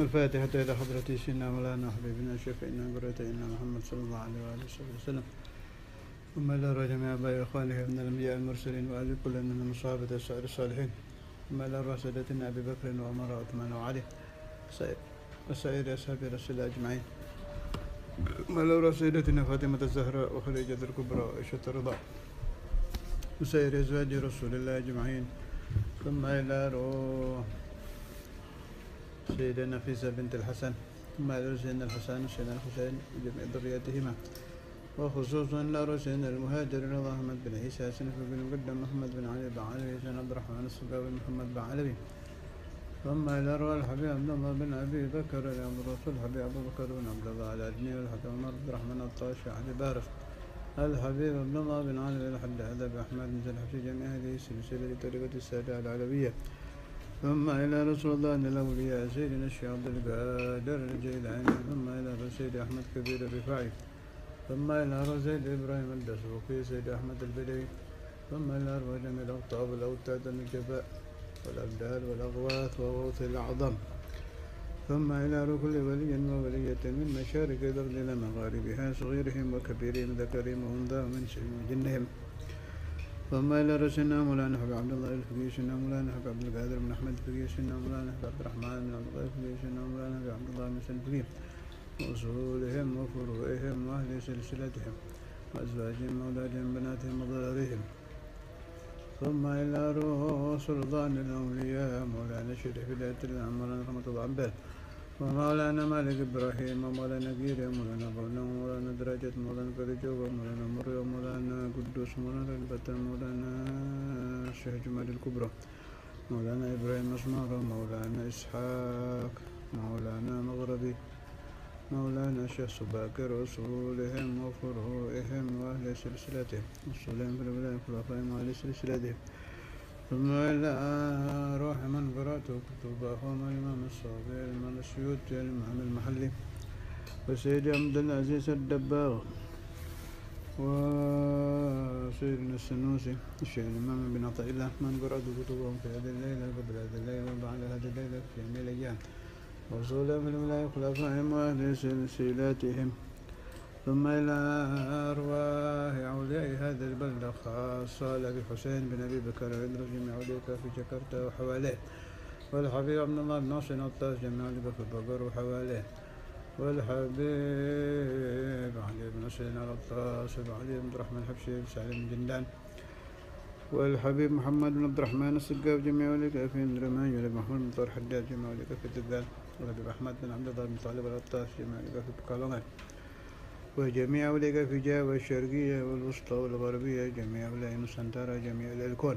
الفاتحة إلى حضرة سيدنا مولانا حبيبنا شفيعنا قرتينا محمد صلى الله عليه وآله وصحبه وسلم ثم إلى جميع أبائي وإخوانه من الأنبياء المرسلين وأهل كل من المصابة السائر الصالحين ثم إلى أرواح سادتنا أبي بكر وعمر وعثمان وعلي وسائر أصحاب رسول الله أجمعين ثم إلى أرواح سيدتنا فاطمة الزهراء وخليجة الكبرى وعائشة الرضا وسائر أزواج رسول الله أجمعين ثم إلى روح سيدنا نفيسة بنت الحسن ثم لرشدنا الحسن وسيدنا الحسين وجميع ذريتهما وخصوصا المهاجر المهاجرين محمد بن عيسى سنف بن مقدم محمد بن علي بن علي سيدنا عبد الرحمن الصباوي محمد بن علي ثم إلى روى الحبيب عبد الله بن أبي بكر إلى أمر الرسول الحبيب أبو بكر بن عبد الله العدني والحكم عبد الرحمن الطاشي علي بارف الحبيب عبد الله بن علي الحمد هذا بأحمد بن الحفصي جميع هذه السلسلة لطريقة السادة العلوية ثم إلى رسول الله إن الأولياء سيدنا الشيخ عبد القادر الجيلاني ثم إلى سيد أحمد كبير الرفاعي ثم إلى سيد إبراهيم الدسوقي سيد أحمد البدوي ثم إلى أرواح جميع الأقطاب والأوتاد النجباء والأبدال والأغواث وغوث الأعظم ثم إلى كل ولي وولية من مشارق الأرض إلى مغاربها صغيرهم وكبيرهم ذكرهم وأنثاهم من جنهم اللهم إلى رشدنا مولانا حبيب عبد الله الفقيه شنا مولانا حبيب عبد القادر بن أحمد الفقيه شنا مولانا حبيب عبد الرحمن بن عبد الله الفقيه شنا مولانا حبيب عبد الله بن الفقيه وأصولهم وفروعهم وأهل سلسلتهم وأزواجهم وأولادهم بناتهم وضرارهم ثم إلى رؤوس سلطان الأولياء مولانا الشريف بداية الأمر رحمة الله عباس مولانا مالك إبراهيم مولانا قير مولانا غنم مولانا درجة مولانا كرجو مولانا مريو مولانا قدوس مولانا البتة مولانا الشيخ جمال الكبرى مولانا إبراهيم أسمارة مولانا إسحاق مولانا مغربي مولانا شيخ سباكر وصولهم وفروعهم وأهل سلسلتهم وصولهم في البلاد الخلفاء وأهل سلسلتهم ثم إلى روح من قرأته كتبهم الإمام الصافي الإمام السيوطي الإمام المحلي وسيد عبد العزيز الدباغ وسيدنا السنوسي الشيخ الإمام بن عطاء الله من قرأت كتبهم في هذه الليلة قبل هذه الليلة وبعد هذه الليلة في جميع الأيام وصولهم في الملائكة خلفائهم وأهل سلسلاتهم ثم إلى أرواح أولياء هذا البلد خاصة لأبي حسين بن أبي بكر وإدرس جميع في جكرتا وحواليه والحبيب عبد الله بن ناصر نطاس جميع أولياء في بقر وحواليه والحبيب علي بن ناصر نطاس وعلي بن عبد الرحمن حبشي بن سعيد بن جندان والحبيب محمد بن عبد الرحمن السقاف جميع أولياء في درمان والحبيب محمد بن طور حداد جميع أولياء في الدبان والحبيب أحمد بن عبد الله بن طالب الأطاس جميع أولياء في بكالوغان وجميع أولئك في جهة الشرقية والوسطى والغربية جميع أولئك المسنطرة جميع الكون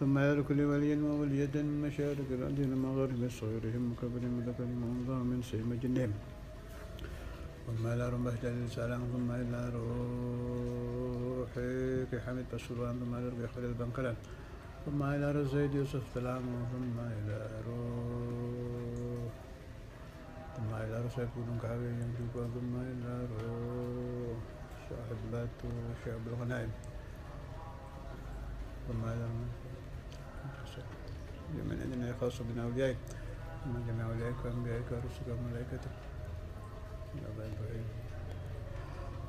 ثم لكل ولي ووليدا من مشارق الأرض إلى مغرب صغيرهم وكبرهم وذكرهم وأنظرهم من سيما جنهم ثم إلى رمبة السلام ثم إلى روحك حميد بسلوان ثم إلى ربي خليل بن ثم إلى زيد يوسف سلام ثم إلى روحك وسيكون كعبة يملك ثم النار شعبة شعب الغنائم ثم من عندنا خاصة بنا جميع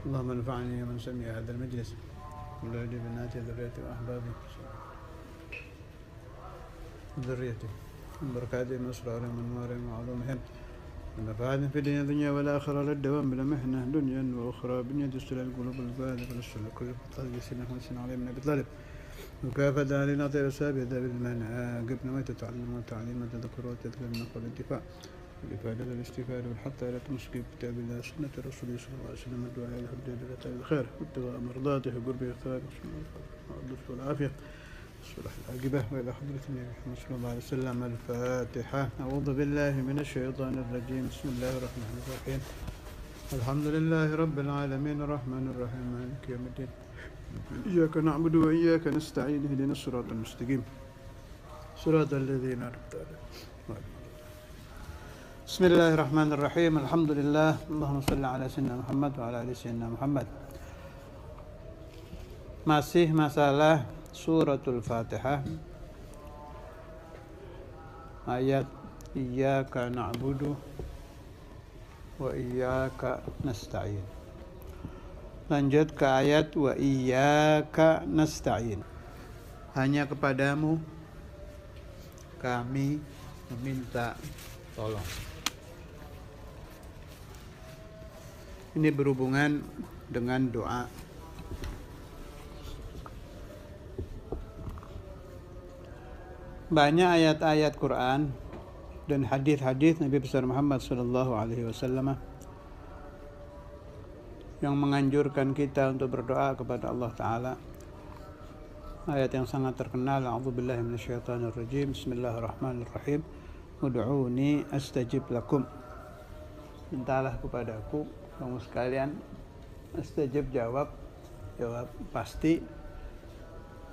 اللهم انفعني من سمع هذا المجلس ولولي بناتي ذريتي وأحبابي ذريتي بركاتي مصر وأسرارهم وأنوارهم وعلومهم نفعنا في الدنيا الدنيا والآخرة للدوام الدوام بلا مهنة دنيا وأخرى بنية السلام القلوب البارد والسلام كل طالب سنة وسنة عليه من أبي طالب مكافأة علينا طير السابع ذاب المنع قبل ما تتعلم وتعليم تذكر وتذكر النقل والانتفاع والإفادة للاستفادة والحتى لا تمسك كتاب الله سنة الرسول صلى الله عليه وسلم الدعاء لهم جلالة الخير والدواء مرضاته وقربه الثواب والعافية العاقبة وإلى حضرة النبي محمد صلى الله عليه وسلم الفاتحة أعوذ بالله من الشيطان الرجيم بسم الله الرحمن الرحيم الحمد لله رب العالمين الرحمن الرحيم مالك يوم الدين إياك نعبد وإياك نستعين اهدنا الصراط المستقيم صراط الذين أنعمت عليهم بسم الله الرحمن الرحيم الحمد لله اللهم صل على سيدنا محمد وعلى آل سيدنا محمد ما سالاه suratul fatihah ayat iyyaka na'budu wa iyyaka nasta'in lanjut ke ayat wa iyyaka nasta'in hanya kepadamu kami meminta tolong ini berhubungan dengan doa banyak ayat-ayat Quran dan hadis-hadis Nabi besar Muhammad Sallallahu Alaihi Wasallam yang menganjurkan kita untuk berdoa kepada Allah Taala. Ayat yang sangat terkenal, A'udzubillahi minasyaitonirrajim, Bismillahirrahmanirrahim. Ud'uni astajib lakum. Mintalah kepadaku, kamu sekalian. Astajib jawab, jawab pasti.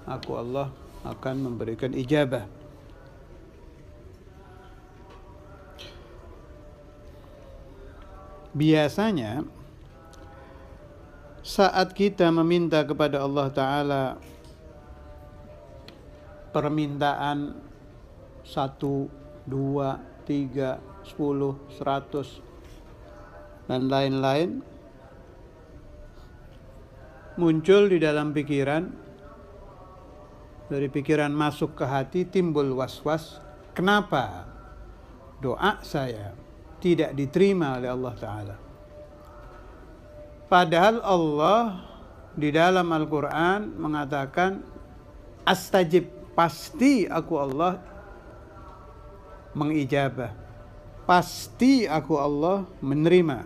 Aku Allah akan memberikan ijabah. biasanya saat kita meminta kepada Allah Ta'ala permintaan satu, dua, tiga, sepuluh, seratus, dan lain-lain muncul di dalam pikiran dari pikiran masuk ke hati timbul was-was kenapa doa saya tidak diterima oleh Allah Ta'ala. Padahal Allah di dalam Al-Quran mengatakan, Astajib, pasti aku Allah mengijabah. Pasti aku Allah menerima.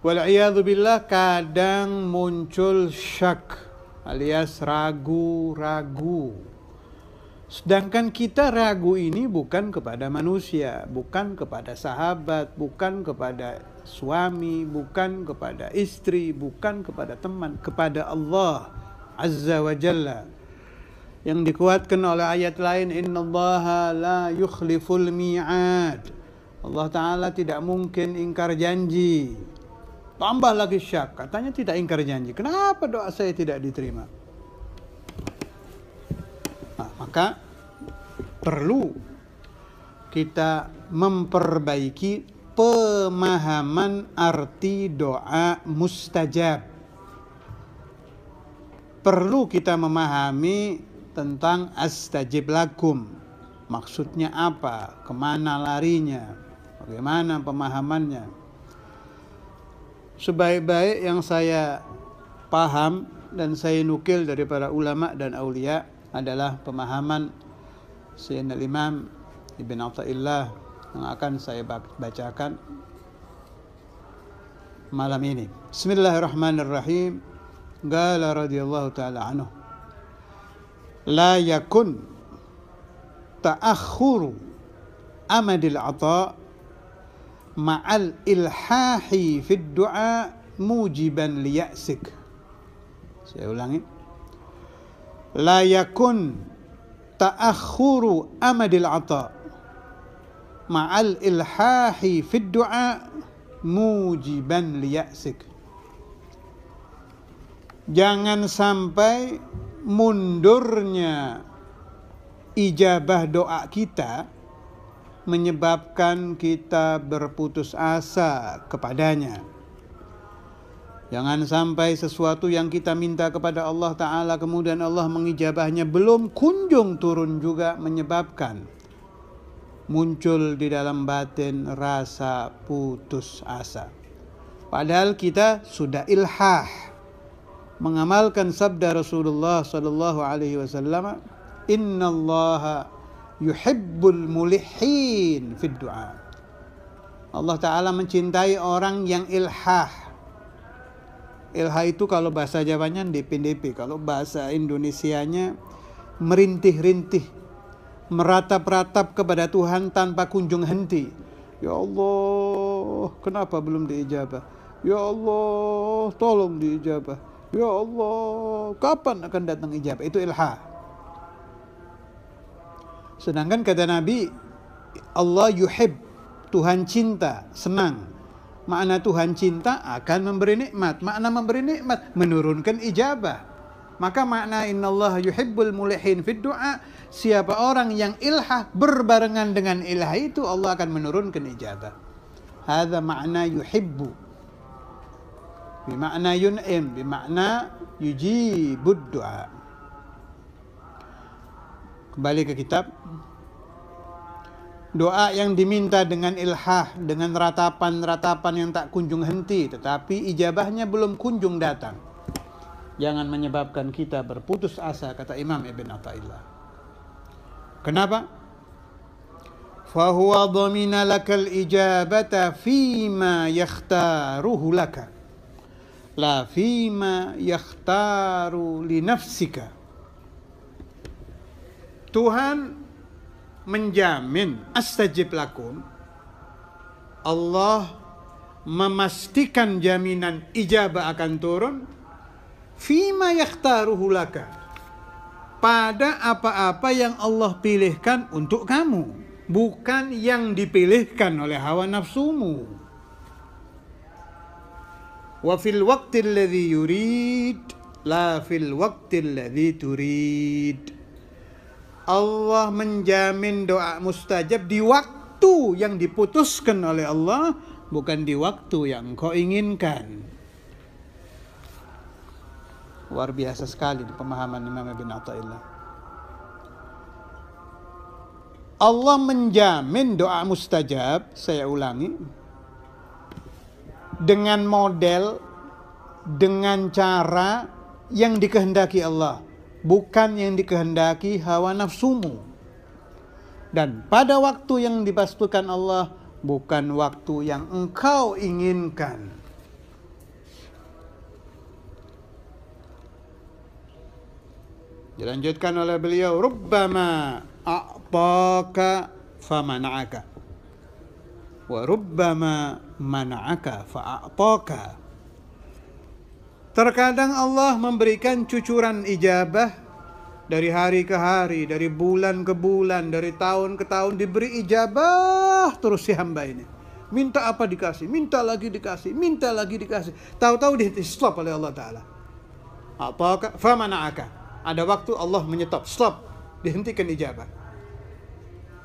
Wal'iyadzubillah kadang muncul syak alias ragu-ragu Sedangkan kita ragu ini bukan kepada manusia, bukan kepada sahabat, bukan kepada suami, bukan kepada istri, bukan kepada teman, kepada Allah Azza wa Jalla. Yang dikuatkan oleh ayat lain, Inna allaha la yukhliful mi'ad. Allah Ta'ala tidak mungkin ingkar janji. Tambah lagi syak, katanya tidak ingkar janji. Kenapa doa saya tidak diterima? maka perlu kita memperbaiki pemahaman arti doa mustajab. Perlu kita memahami tentang astajib lakum. Maksudnya apa? Kemana larinya? Bagaimana pemahamannya? Sebaik-baik yang saya paham dan saya nukil dari para ulama dan aulia adalah pemahaman Sayyidina Imam Ibn Atta'illah yang akan saya bacakan malam ini. Bismillahirrahmanirrahim. Gala radhiyallahu taala anhu. La yakun ta'akhuru amadil ata ma'al ilhahi fid du'a mujiban liya'sik. Saya ulangi la yakun ta'akhuru amadil ata ma'al ilhahi fid du'a mujiban liya'sik jangan sampai mundurnya ijabah doa kita menyebabkan kita berputus asa kepadanya Jangan sampai sesuatu yang kita minta kepada Allah Ta'ala kemudian Allah mengijabahnya belum kunjung turun juga menyebabkan muncul di dalam batin rasa putus asa. Padahal kita sudah ilhah mengamalkan sabda Rasulullah Sallallahu Alaihi Wasallam, Inna Allah yuhibbul mulihin fid du'a. Allah Ta'ala mencintai orang yang ilhah LH itu kalau bahasa Jawanya DPDP, kalau bahasa Indonesianya merintih-rintih, meratap-ratap kepada Tuhan tanpa kunjung henti. Ya Allah, kenapa belum diijabah? Ya Allah, tolong diijabah. Ya Allah, kapan akan datang ijabah? Itu ilha. Sedangkan kata Nabi, Allah yuhib, Tuhan cinta, senang Makna Tuhan cinta akan memberi nikmat. Makna memberi nikmat menurunkan ijabah. Maka makna innallah yuhibbul mulihin fid du'a. Siapa orang yang ilhah berbarengan dengan ilhah itu Allah akan menurunkan ijabah. Hada makna yuhibbu. Bimakna yun'im. Bimakna yujibud du'a. Kembali ke kitab. Doa yang diminta dengan ilhah, dengan ratapan-ratapan yang tak kunjung henti, tetapi ijabahnya belum kunjung datang. Jangan menyebabkan kita berputus asa, kata Imam Ibn Atta'illah. Kenapa? فَهُوَ ضَمِنَ لَكَ الْإِجَابَةَ فِي مَا يَخْتَارُهُ لَكَ لَا فِي مَا يَخْتَارُ لِنَفْسِكَ Tuhan menjamin astajib lakum Allah memastikan jaminan ijabah akan turun fima yakhtaruhu laka pada apa-apa yang Allah pilihkan untuk kamu bukan yang dipilihkan oleh hawa nafsumu wa fil waqtil ladzi yurid la fil waqtil ladzi turid Allah menjamin doa mustajab di waktu yang diputuskan oleh Allah, bukan di waktu yang kau inginkan. Luar biasa sekali di pemahaman Imam Ibn Atta'illah. Allah menjamin doa mustajab, saya ulangi, dengan model, dengan cara yang dikehendaki Allah bukan yang dikehendaki hawa nafsumu. Dan pada waktu yang dipastikan Allah bukan waktu yang engkau inginkan. Dilanjutkan oleh beliau, Rubbama a'taka famana'aka. Wa rubbama mana'aka fa'a'taka. Terkadang Allah memberikan cucuran ijabah dari hari ke hari, dari bulan ke bulan, dari tahun ke tahun diberi ijabah terus si hamba ini. Minta apa dikasih, minta lagi dikasih, minta lagi dikasih. Tahu-tahu di-stop oleh Allah Ta'ala. Apakah? Famana'aka. Ada waktu Allah menyetop. Stop. Dihentikan ijabah.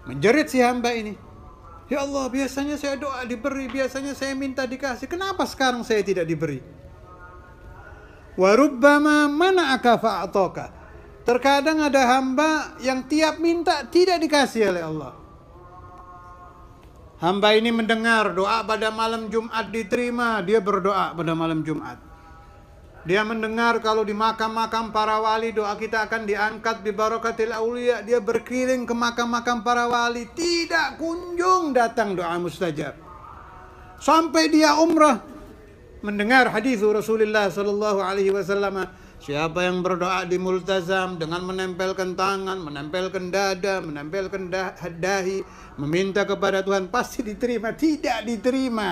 Menjerit si hamba ini. Ya Allah, biasanya saya doa diberi, biasanya saya minta dikasih. Kenapa sekarang saya tidak diberi? Warubbama mana atoka. Terkadang ada hamba yang tiap minta tidak dikasih oleh Allah. Hamba ini mendengar doa pada malam Jumat diterima, dia berdoa pada malam Jumat. Dia mendengar kalau di makam-makam para wali doa kita akan diangkat di barokatil aulia. Dia berkeliling ke makam-makam para wali, tidak kunjung datang doa mustajab. Sampai dia umrah, mendengar hadis Rasulullah Shallallahu Alaihi Wasallam siapa yang berdoa di multazam dengan menempelkan tangan menempelkan dada menempelkan dahi meminta kepada Tuhan pasti diterima tidak diterima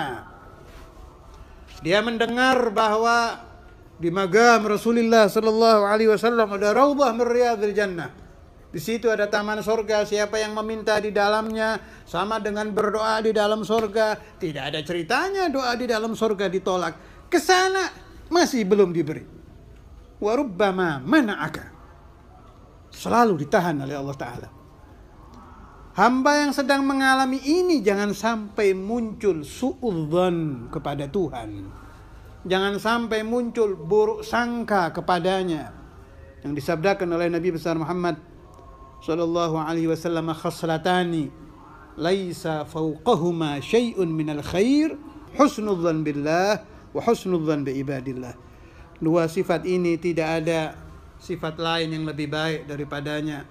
dia mendengar bahwa di magam Rasulullah Shallallahu Alaihi Wasallam ada raubah meriadil jannah di situ ada taman sorga, siapa yang meminta di dalamnya sama dengan berdoa di dalam sorga. Tidak ada ceritanya doa di dalam sorga ditolak. Kesana masih belum diberi. Warubbama akan Selalu ditahan oleh Allah Ta'ala. Hamba yang sedang mengalami ini jangan sampai muncul suudzon kepada Tuhan. Jangan sampai muncul buruk sangka kepadanya. Yang disabdakan oleh Nabi besar Muhammad sallallahu alaihi wasallam khaslatani laisa fawqahuma syai'un minal khair husnul dhan billah wa husnul dhan bi ibadillah. Dua sifat ini tidak ada sifat lain yang lebih baik daripadanya.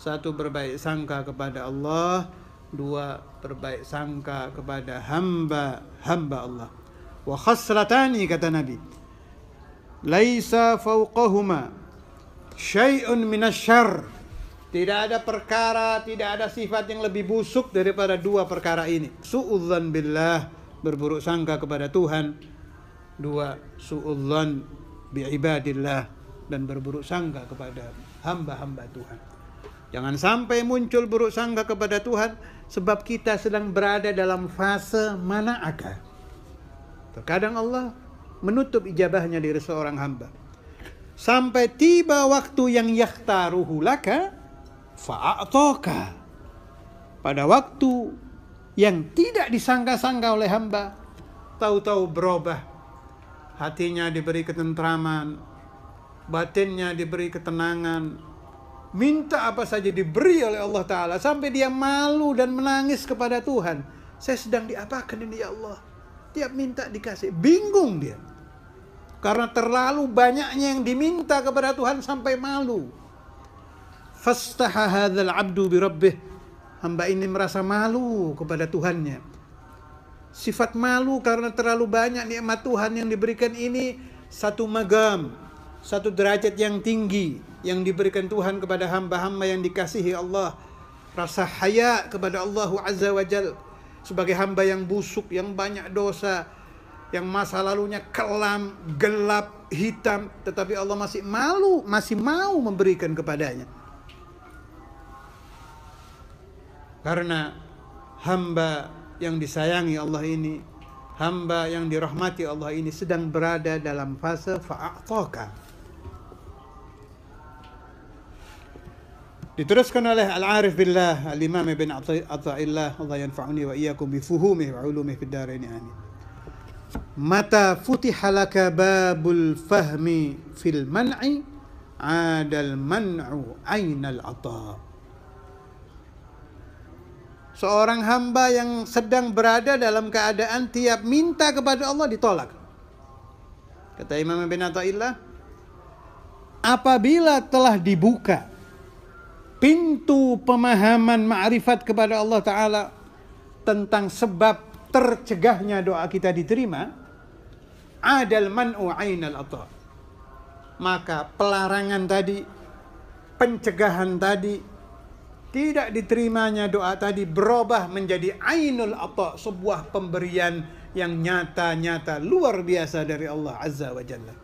Satu berbaik sangka kepada Allah, dua berbaik sangka kepada hamba hamba Allah. Wa khaslatani kata Nabi. Laisa fawqahuma syai'un minasyarr tidak ada perkara, tidak ada sifat yang lebih busuk daripada dua perkara ini. Su'udzan billah, berburuk sangka kepada Tuhan. Dua, su'udzan bi'ibadillah, dan berburuk sangka kepada hamba-hamba Tuhan. Jangan sampai muncul buruk sangka kepada Tuhan sebab kita sedang berada dalam fase mana akal. Terkadang Allah menutup ijabahnya dari seorang hamba. Sampai tiba waktu yang yahtaruhu laka, fa'atoka pada waktu yang tidak disangka-sangka oleh hamba tahu-tahu berubah hatinya diberi ketentraman batinnya diberi ketenangan minta apa saja diberi oleh Allah Ta'ala sampai dia malu dan menangis kepada Tuhan saya sedang diapakan ini ya Allah tiap minta dikasih bingung dia karena terlalu banyaknya yang diminta kepada Tuhan sampai malu fastaha hadzal abdu bi rabbih hamba ini merasa malu kepada Tuhannya sifat malu karena terlalu banyak nikmat Tuhan yang diberikan ini satu magam satu derajat yang tinggi yang diberikan Tuhan kepada hamba-hamba yang dikasihi Allah rasa haya kepada Allah Azza wa Jal sebagai hamba yang busuk yang banyak dosa yang masa lalunya kelam gelap hitam tetapi Allah masih malu masih mau memberikan kepadanya Karena hamba yang disayangi Allah ini, hamba yang dirahmati Allah ini sedang berada dalam fase fa'atoka. Diteruskan oleh Al-Arif Billah Al-Imam Ibn Atta'illah Allah yanfa'uni wa iyakum bifuhumi wa ulumi fid daraini amin Mata futihalaka babul fahmi fil man'i adal man'u aynal ata' seorang hamba yang sedang berada dalam keadaan tiap minta kepada Allah ditolak. Kata Imam bin Atta'illah, apabila telah dibuka pintu pemahaman ma'rifat kepada Allah Ta'ala tentang sebab tercegahnya doa kita diterima, adal man'u ainal Maka pelarangan tadi, pencegahan tadi, tidak diterimanya doa tadi berubah menjadi ainul apa sebuah pemberian yang nyata-nyata luar biasa dari Allah Azza wa Jalla.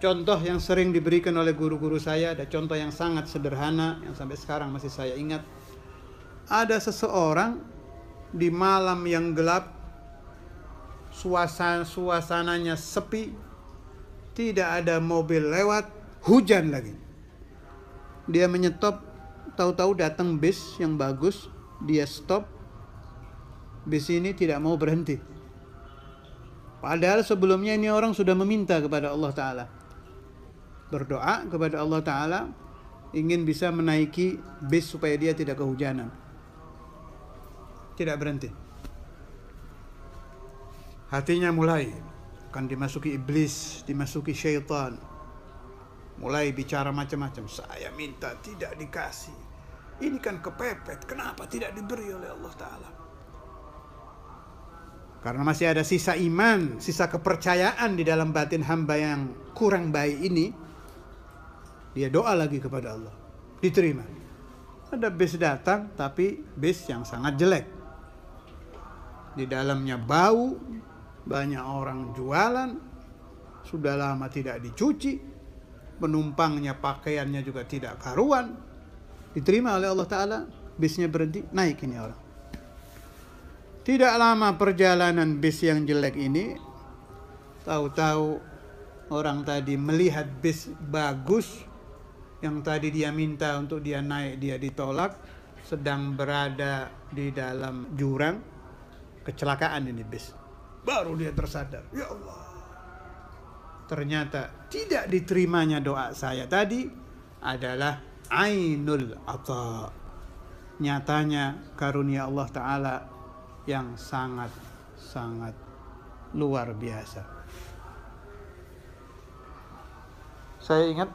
Contoh yang sering diberikan oleh guru-guru saya ada contoh yang sangat sederhana yang sampai sekarang masih saya ingat. Ada seseorang di malam yang gelap suasana suasananya sepi, tidak ada mobil lewat, hujan lagi dia menyetop tahu-tahu datang bis yang bagus dia stop bis ini tidak mau berhenti padahal sebelumnya ini orang sudah meminta kepada Allah taala berdoa kepada Allah taala ingin bisa menaiki bis supaya dia tidak kehujanan tidak berhenti hatinya mulai akan dimasuki iblis dimasuki syaitan mulai bicara macam-macam. Saya minta tidak dikasih. Ini kan kepepet. Kenapa tidak diberi oleh Allah Ta'ala? Karena masih ada sisa iman, sisa kepercayaan di dalam batin hamba yang kurang baik ini. Dia doa lagi kepada Allah. Diterima. Ada bis datang tapi bis yang sangat jelek. Di dalamnya bau, banyak orang jualan, sudah lama tidak dicuci, penumpangnya pakaiannya juga tidak karuan diterima oleh Allah Ta'ala bisnya berhenti naik ini orang tidak lama perjalanan bis yang jelek ini tahu-tahu orang tadi melihat bis bagus yang tadi dia minta untuk dia naik dia ditolak sedang berada di dalam jurang kecelakaan ini bis baru dia tersadar ya Allah ternyata tidak diterimanya doa saya tadi adalah ainul ata. Nyatanya karunia Allah taala yang sangat sangat luar biasa. Saya ingat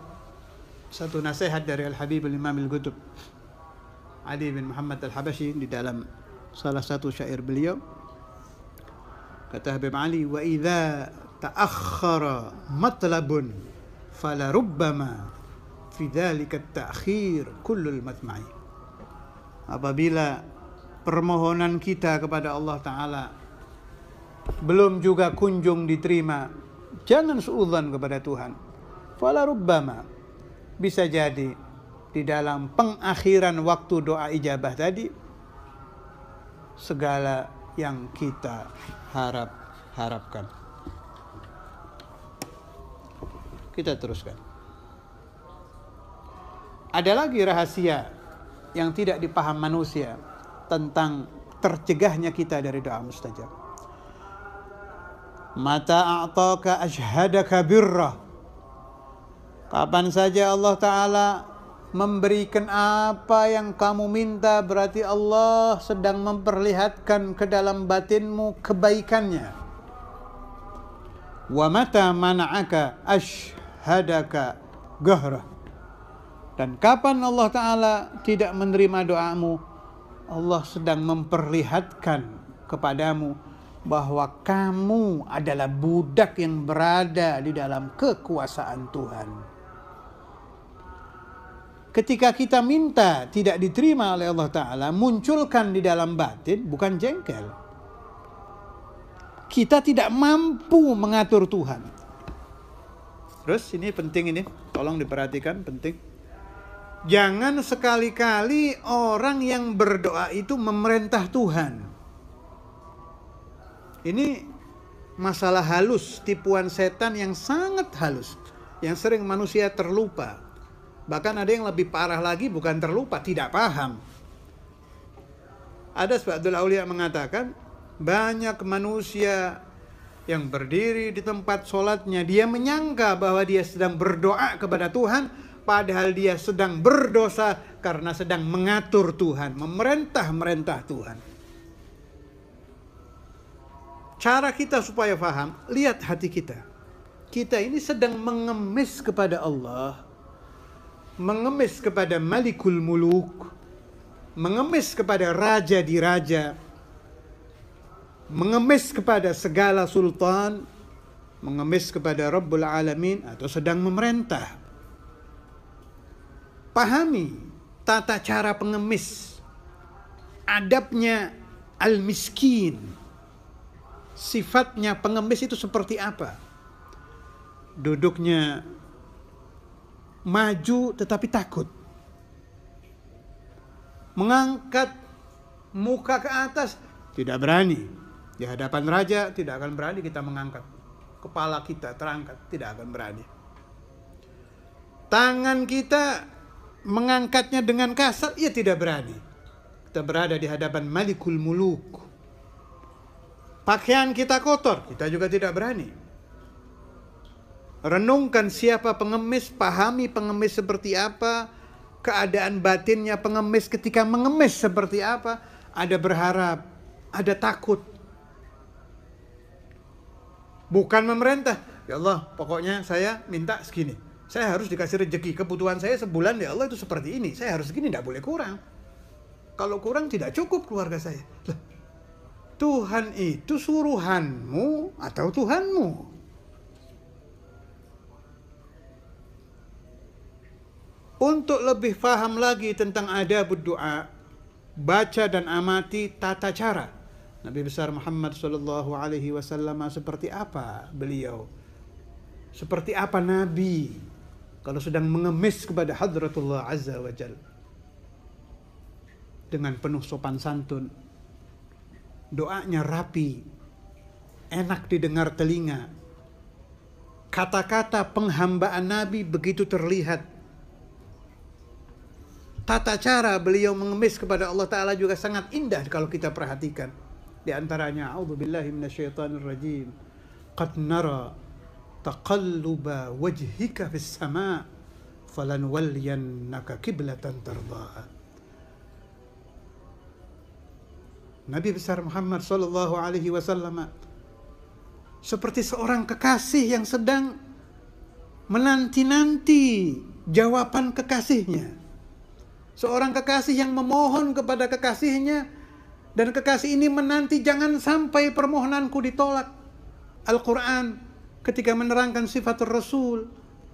satu nasihat dari Al Habib Al Imam Al Qutb Ali bin Muhammad Al Habashi di dalam salah satu syair beliau kata Habib Ali wa idza ta'akhkhara matlabun fala rubbama fi dzalika ta'khir kullul matma'i apabila permohonan kita kepada Allah taala belum juga kunjung diterima jangan suudzon kepada Tuhan fala rubbama bisa jadi di dalam pengakhiran waktu doa ijabah tadi segala yang kita harap harapkan Kita teruskan. Ada lagi rahasia yang tidak dipaham manusia tentang tercegahnya kita dari doa mustajab. Mata a'taka ashadaka birrah. Kapan saja Allah Ta'ala memberikan apa yang kamu minta berarti Allah sedang memperlihatkan ke dalam batinmu kebaikannya. Wa mata mana'aka ash hadaka gahrah. Dan kapan Allah Ta'ala tidak menerima doamu, Allah sedang memperlihatkan kepadamu bahwa kamu adalah budak yang berada di dalam kekuasaan Tuhan. Ketika kita minta tidak diterima oleh Allah Ta'ala, munculkan di dalam batin bukan jengkel. Kita tidak mampu mengatur Tuhan. Terus ini penting ini, tolong diperhatikan penting. Jangan sekali-kali orang yang berdoa itu memerintah Tuhan. Ini masalah halus, tipuan setan yang sangat halus, yang sering manusia terlupa. Bahkan ada yang lebih parah lagi bukan terlupa, tidak paham. Ada sebab Aulia mengatakan, banyak manusia yang berdiri di tempat sholatnya, dia menyangka bahwa dia sedang berdoa kepada Tuhan, padahal dia sedang berdosa karena sedang mengatur Tuhan, memerintah-merintah Tuhan. Cara kita supaya faham lihat hati kita. Kita ini sedang mengemis kepada Allah, mengemis kepada Malikul Muluk, mengemis kepada Raja di Raja, mengemis kepada segala sultan, mengemis kepada Rabbul Alamin atau sedang memerintah. Pahami tata cara pengemis. Adabnya al-miskin. Sifatnya pengemis itu seperti apa? Duduknya maju tetapi takut. Mengangkat muka ke atas tidak berani di hadapan raja tidak akan berani kita mengangkat. Kepala kita terangkat tidak akan berani. Tangan kita mengangkatnya dengan kasar ia tidak berani. Kita berada di hadapan Malikul Muluk. Pakaian kita kotor, kita juga tidak berani. Renungkan siapa pengemis, pahami pengemis seperti apa, keadaan batinnya pengemis ketika mengemis seperti apa, ada berharap, ada takut, bukan memerintah ya Allah pokoknya saya minta segini saya harus dikasih rejeki, kebutuhan saya sebulan ya Allah itu seperti ini saya harus segini tidak boleh kurang kalau kurang tidak cukup keluarga saya Tuhan itu suruhanmu atau Tuhanmu untuk lebih paham lagi tentang adab doa baca dan amati tata cara Nabi besar Muhammad Shallallahu Alaihi Wasallam seperti apa beliau? Seperti apa Nabi kalau sedang mengemis kepada Hadratullah Azza wa Dengan penuh sopan santun, doanya rapi, enak didengar telinga. Kata-kata penghambaan Nabi begitu terlihat. Tata cara beliau mengemis kepada Allah Ta'ala juga sangat indah kalau kita perhatikan di antaranya a'udzubillahi minasyaitonirrajim. Qad nara taqalluba wajhika fis sama' falan waliyannaka qiblatan tardaha. Nabi besar Muhammad sallallahu Alaihi Wasallam seperti seorang kekasih yang sedang menanti-nanti jawaban kekasihnya. Seorang kekasih yang memohon kepada kekasihnya dan kekasih ini menanti jangan sampai permohonanku ditolak. Al-Quran ketika menerangkan sifat Rasul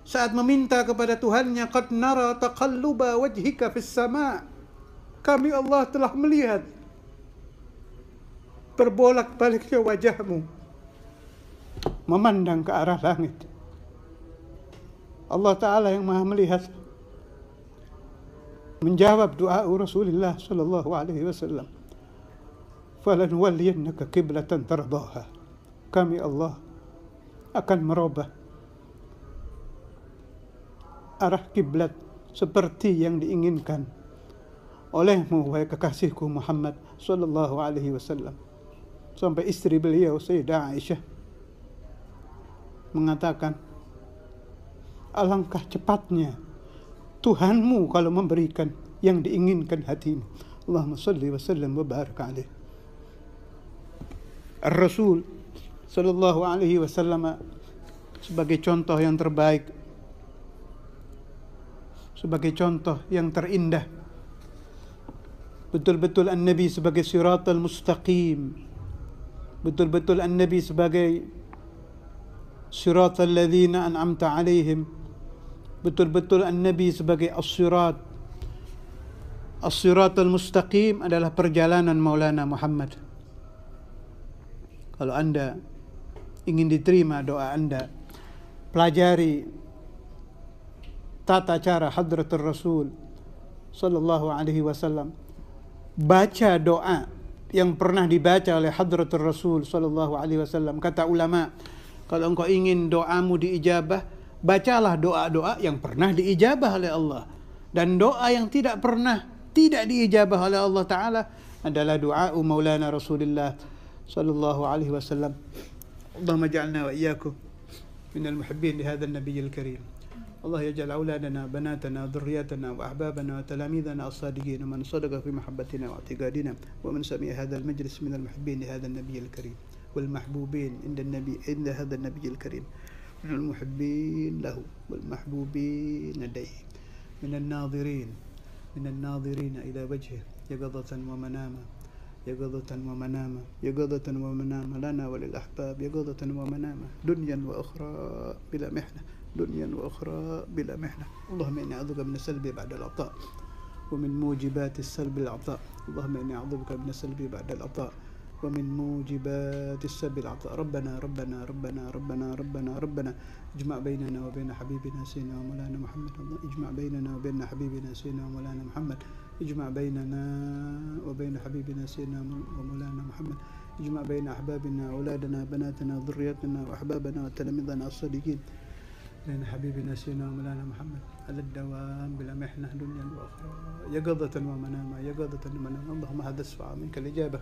saat meminta kepada Tuhannya qad nara taqalluba wajhika fis sama kami Allah telah melihat berbolak-baliknya wajahmu memandang ke arah langit Allah taala yang Maha melihat menjawab doa Rasulullah sallallahu alaihi wasallam فلنولينك قبلة ترضاها kami Allah akan merubah arah kiblat seperti yang diinginkan olehmu wahai kekasihku Muhammad sallallahu alaihi wasallam sampai istri beliau Sayyidah Aisyah mengatakan alangkah cepatnya Tuhanmu kalau memberikan yang diinginkan hatimu Allahumma salli wa sallam wa barik alaihi Rasul sallallahu alaihi wasallam sebagai contoh yang terbaik sebagai contoh yang terindah betul-betul an-nabi sebagai siratal mustaqim betul-betul an-nabi sebagai siratal ladzina an'amta alaihim betul-betul an-nabi sebagai as-sirat as-siratal mustaqim adalah perjalanan maulana Muhammad Kalau Anda ingin diterima doa Anda, pelajari tata cara hadratul Rasul sallallahu alaihi wasallam. Baca doa yang pernah dibaca oleh hadratul Rasul sallallahu alaihi wasallam. Kata ulama, kalau engkau ingin doamu diijabah, bacalah doa-doa yang pernah diijabah oleh Allah. Dan doa yang tidak pernah tidak diijabah oleh Allah Ta'ala adalah doa Maulana Rasulullah صلى الله عليه وسلم اللهم اجعلنا وإياكم من المحبين لهذا النبي الكريم الله يجعل أولادنا بناتنا ذرياتنا وأحبابنا وتلاميذنا الصادقين ومن صدق في محبتنا واعتقادنا ومن سمع هذا المجلس من المحبين لهذا النبي الكريم والمحبوبين عند النبي عند هذا النبي الكريم من المحبين له والمحبوبين لديه من الناظرين من الناظرين إلى وجهه يقظة ومناما يقظة ومنامة يقظة ومنامة لنا وللأحباب يقظة ومنامة دنيا وأخرى بلا محنة دنيا وأخرى بلا محنة اللهم إني أعوذ من السلب بعد العطاء ومن موجبات السلب العطاء اللهم إني أعوذ من السلب بعد العطاء ومن موجبات السب العطاء ربنا ربنا ربنا ربنا ربنا ربنا اجمع بيننا وبين حبيبنا سيدنا ومولانا محمد اجمع بيننا وبين حبيبنا سيدنا ومولانا محمد اجمع بيننا وبين حبيبنا سيدنا ومولانا محمد اجمع بين أحبابنا أولادنا بناتنا ذريتنا وأحبابنا وتلاميذنا الصديقين بين حبيبنا سيدنا ومولانا محمد على الدوام بلا محنة دنيا وأخرى يقظة ومناما يقظة ومناما اللهم هذا اسفع منك الإجابة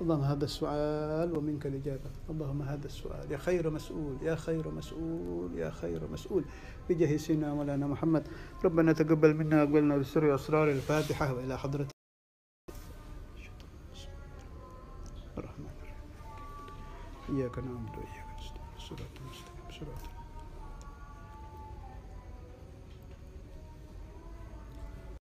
اللهم هذا السؤال ومنك الإجابة اللهم هذا السؤال يا خير مسؤول يا خير مسؤول يا خير مسؤول بجه سيدنا مولانا محمد ربنا تقبل منا قولنا بسر أسرار الفاتحة وإلى حضرة الرحمن الرحيم إياك نعبد وإياك